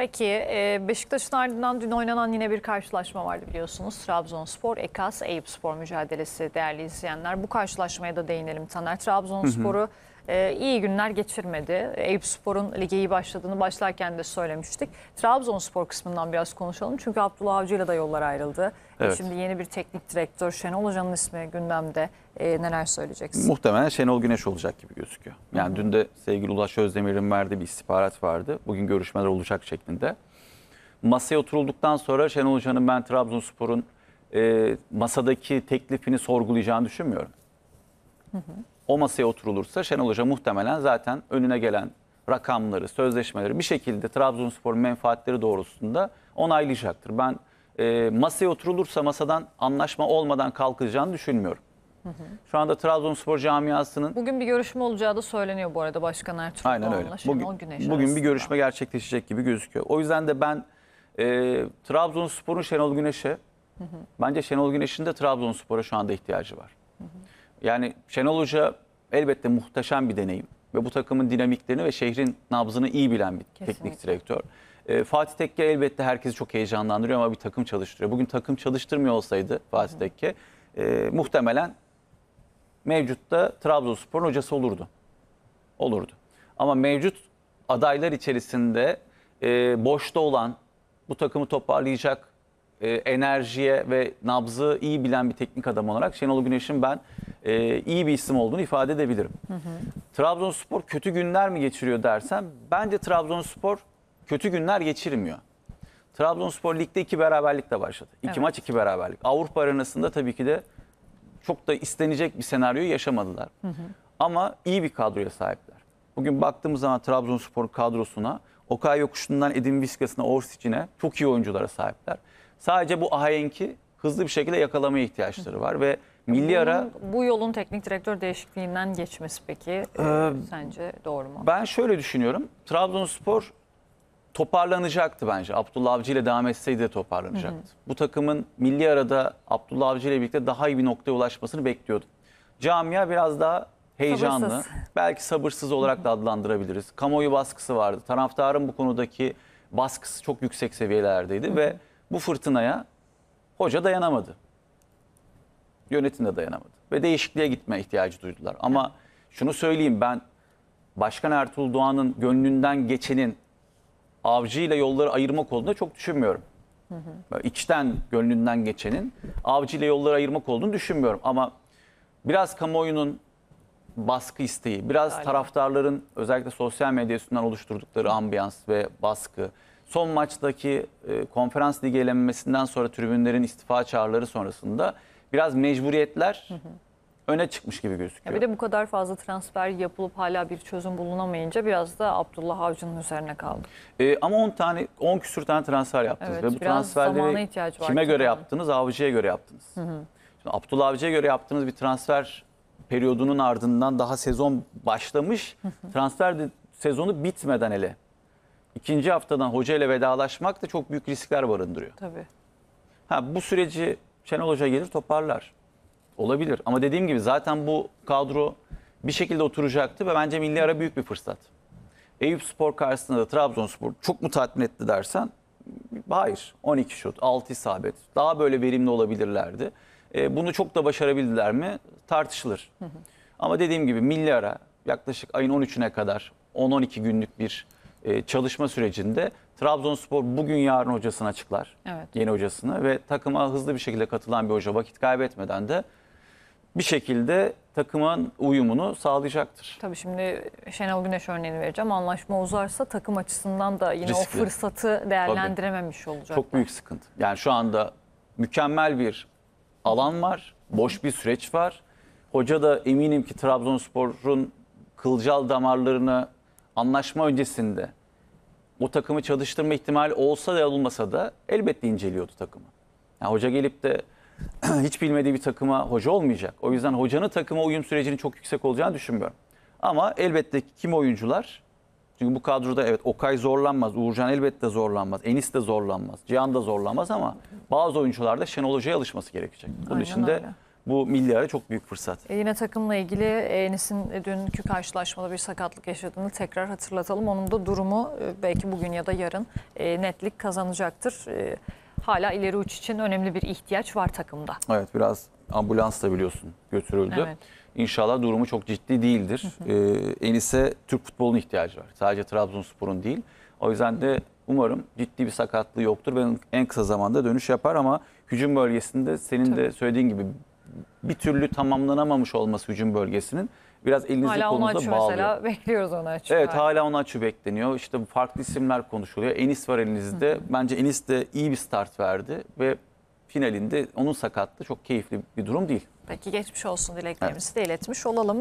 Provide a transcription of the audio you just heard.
Peki e, Beşiktaş'ın ardından dün oynanan yine bir karşılaşma vardı biliyorsunuz. Trabzonspor, Ekas, Spor mücadelesi değerli izleyenler. Bu karşılaşmaya da değinelim Taner. Trabzonspor'u hı hı e, iyi günler geçirmedi. Eyüp Spor'un lige iyi başladığını başlarken de söylemiştik. Trabzonspor kısmından biraz konuşalım. Çünkü Abdullah Avcı ile de yollar ayrıldı. E, evet. E, şimdi yeni bir teknik direktör Şenol Hoca'nın ismi gündemde. E, neler söyleyeceksin? Muhtemelen Şenol Güneş olacak gibi gözüküyor. Yani Hı -hı. dün de sevgili Ulaş Özdemir'in verdiği bir istihbarat vardı. Bugün görüşmeler olacak şeklinde. Masaya oturulduktan sonra Şenol Hoca'nın ben Trabzonspor'un e, masadaki teklifini sorgulayacağını düşünmüyorum. Hı hı o masaya oturulursa Şenol Hoca muhtemelen zaten önüne gelen rakamları, sözleşmeleri bir şekilde Trabzonspor menfaatleri doğrultusunda onaylayacaktır. Ben e, masaya oturulursa masadan anlaşma olmadan kalkacağını düşünmüyorum. Hı hı. Şu anda Trabzonspor camiasının... Bugün bir görüşme olacağı da söyleniyor bu arada Başkan Ertuğrul Aynen öyle. Bugün, bugün bir görüşme gerçekleşecek gibi gözüküyor. O yüzden de ben e, Trabzonspor'un Şenol Güneş'e, bence Şenol Güneş'in de Trabzonspor'a şu anda ihtiyacı var. Hı hı. Yani Şenol Hoca elbette muhteşem bir deneyim. Ve bu takımın dinamiklerini ve şehrin nabzını iyi bilen bir Kesinlikle. teknik direktör. E, Fatih Tekke elbette herkesi çok heyecanlandırıyor ama bir takım çalıştırıyor. Bugün takım çalıştırmıyor olsaydı Fatih Tekke e, muhtemelen mevcutta Trabzonspor'un hocası olurdu. Olurdu. Ama mevcut adaylar içerisinde e, boşta olan, bu takımı toparlayacak e, enerjiye ve nabzı iyi bilen bir teknik adam olarak Şenol Güneş'in ben e, iyi bir isim olduğunu ifade edebilirim. Hı hı. Trabzonspor kötü günler mi geçiriyor dersen bence Trabzonspor kötü günler geçirmiyor. Trabzonspor ligde iki beraberlikle başladı. İki evet. maç iki beraberlik. Avrupa arenasında tabii ki de çok da istenecek bir senaryoyu yaşamadılar. Hı hı. Ama iyi bir kadroya sahipler. Bugün baktığımız zaman Trabzonspor kadrosuna, Okay Yokuşlu'ndan Edin Viskas'ına, Orsic'ine çok iyi oyunculara sahipler. Sadece bu ahenki hızlı bir şekilde yakalamaya ihtiyaçları var ve Milli ara bu yolun teknik direktör değişikliğinden geçmesi peki e, sence doğru mu? Ben şöyle düşünüyorum. Trabzonspor toparlanacaktı bence. Abdullah Avcı ile devam etseydi de toparlanacaktı. Hı hı. Bu takımın milli arada Abdullah Avcı ile birlikte daha iyi bir noktaya ulaşmasını bekliyordum. Camia biraz daha heyecanlı. Sabırsız. Belki sabırsız olarak hı hı. da adlandırabiliriz. Kamuoyu baskısı vardı. Taraftarın bu konudaki baskısı çok yüksek seviyelerdeydi hı hı. ve bu fırtınaya hoca dayanamadı. Yönetim de dayanamadı. Ve değişikliğe gitme ihtiyacı duydular. Ama şunu söyleyeyim ben Başkan Ertuğrul Doğan'ın gönlünden geçenin avcıyla yolları ayırmak olduğunu çok düşünmüyorum. Hı hı. Böyle gönlünden geçenin avcıyla yolları ayırmak olduğunu düşünmüyorum. Ama biraz kamuoyunun baskı isteği, biraz Aynen. taraftarların özellikle sosyal medyasından oluşturdukları ambiyans ve baskı, son maçtaki e, konferans ligi elenmesinden sonra tribünlerin istifa çağrıları sonrasında biraz mecburiyetler hı hı. öne çıkmış gibi gözüküyor. Ya bir de bu kadar fazla transfer yapılıp hala bir çözüm bulunamayınca biraz da Abdullah Avcı'nın üzerine kaldı. Ee, ama 10 tane 10 küsür tane transfer yaptınız evet, ve bu transferleri kime göre yaptınız? Avcı'ya göre yaptınız. Hı hı. Şimdi Abdullah Avcı'ya göre yaptığınız bir transfer periyodunun ardından daha sezon başlamış. Hı hı. transfer de, sezonu bitmeden hele ikinci haftadan hoca ile vedalaşmak da çok büyük riskler barındırıyor. Tabii. Ha, bu süreci Şenol Hoca gelir toparlar. Olabilir ama dediğim gibi zaten bu kadro bir şekilde oturacaktı ve bence milli ara büyük bir fırsat. Eyüp Spor karşısında da Trabzonspor çok mu tatmin etti dersen hayır 12 şut 6 isabet daha böyle verimli olabilirlerdi. E, bunu çok da başarabildiler mi tartışılır. Hı hı. Ama dediğim gibi milli ara yaklaşık ayın 13'üne kadar 10-12 günlük bir e, çalışma sürecinde Trabzonspor bugün yarın hocasını açıklar. Evet. Yeni hocasını ve takıma hızlı bir şekilde katılan bir hoca vakit kaybetmeden de bir şekilde takımın uyumunu sağlayacaktır. Tabii şimdi Şenol Güneş örneğini vereceğim. Anlaşma uzarsa takım açısından da yine Riskli. o fırsatı değerlendirememiş olacak. Çok büyük sıkıntı. Yani şu anda mükemmel bir alan var. Boş bir süreç var. Hoca da eminim ki Trabzonspor'un kılcal damarlarını anlaşma öncesinde o takımı çalıştırma ihtimali olsa da olmasa da elbette inceliyordu takımı. Yani hoca gelip de hiç bilmediği bir takıma hoca olmayacak. O yüzden hocanın takıma uyum sürecinin çok yüksek olacağını düşünmüyorum. Ama elbette ki kim oyuncular? Çünkü bu kadroda evet Okay zorlanmaz, Uğurcan elbette zorlanmaz, Enis de zorlanmaz, Cihan da zorlanmaz ama bazı oyuncularda Şenol Hoca'ya alışması gerekecek. Bunun Aynen için de öyle bu milyara çok büyük fırsat. E yine takımla ilgili e, Enis'in dünkü karşılaşmada bir sakatlık yaşadığını tekrar hatırlatalım. Onun da durumu e, belki bugün ya da yarın e, netlik kazanacaktır. Hala ileri uç için önemli bir ihtiyaç var takımda. Evet biraz ambulans da biliyorsun götürüldü. Evet. İnşallah durumu çok ciddi değildir. Enis'e Türk futbolun ihtiyacı var. Sadece Trabzonspor'un değil. O yüzden de umarım ciddi bir sakatlığı yoktur. ve en kısa zamanda dönüş yapar ama hücum bölgesinde senin Tabii. de söylediğin gibi bir türlü tamamlanamamış olması hücum bölgesinin biraz elinizi hala kolunuza bağlıyor. Hala mesela bekliyoruz onu açı. Evet hala, hala onu açı bekleniyor. İşte farklı isimler konuşuluyor. Enis var elinizde. hı. Bence Enis de iyi bir start verdi ve finalinde onun sakatlığı çok keyifli bir durum değil. Peki geçmiş olsun dileklerimizi evet. de iletmiş olalım.